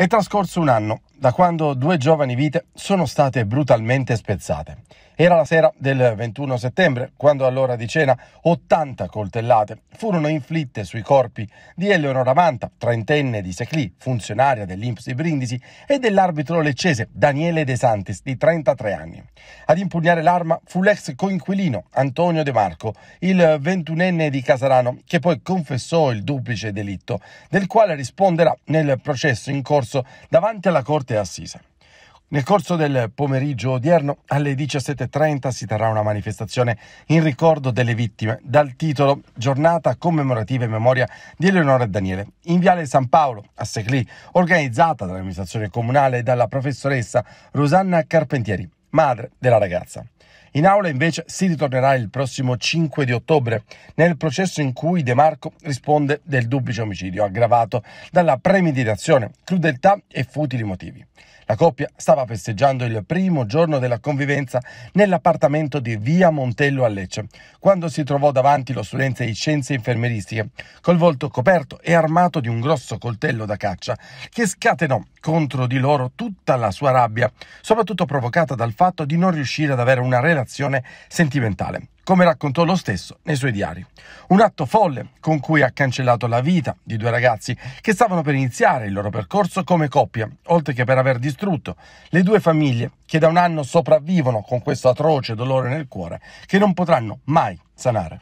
È trascorso un anno da quando due giovani vite sono state brutalmente spezzate. Era la sera del 21 settembre, quando all'ora di cena 80 coltellate furono inflitte sui corpi di Eleonora Manta, trentenne di Seclì, funzionaria dell'Inps di Brindisi, e dell'arbitro leccese Daniele De Santis, di 33 anni. Ad impugnare l'arma fu l'ex coinquilino Antonio De Marco, il ventunenne di Casarano, che poi confessò il duplice delitto, del quale risponderà nel processo in corso scorso davanti alla Corte Assise. Nel corso del pomeriggio odierno alle 17.30 si terrà una manifestazione in ricordo delle vittime dal titolo Giornata commemorativa in memoria di Eleonora e Daniele in Viale San Paolo a Seclì, organizzata dall'amministrazione comunale e dalla professoressa Rosanna Carpentieri, madre della ragazza. In aula invece si ritornerà il prossimo 5 di ottobre, nel processo in cui De Marco risponde del duplice omicidio aggravato dalla premeditazione, crudeltà e futili motivi. La coppia stava festeggiando il primo giorno della convivenza nell'appartamento di via Montello a Lecce, quando si trovò davanti lo studente di scienze infermeristiche, col volto coperto e armato di un grosso coltello da caccia, che scatenò contro di loro tutta la sua rabbia, soprattutto provocata dal fatto di non riuscire ad avere una relazione relazione sentimentale, come raccontò lo stesso nei suoi diari. Un atto folle con cui ha cancellato la vita di due ragazzi che stavano per iniziare il loro percorso come coppia, oltre che per aver distrutto le due famiglie che da un anno sopravvivono con questo atroce dolore nel cuore che non potranno mai sanare.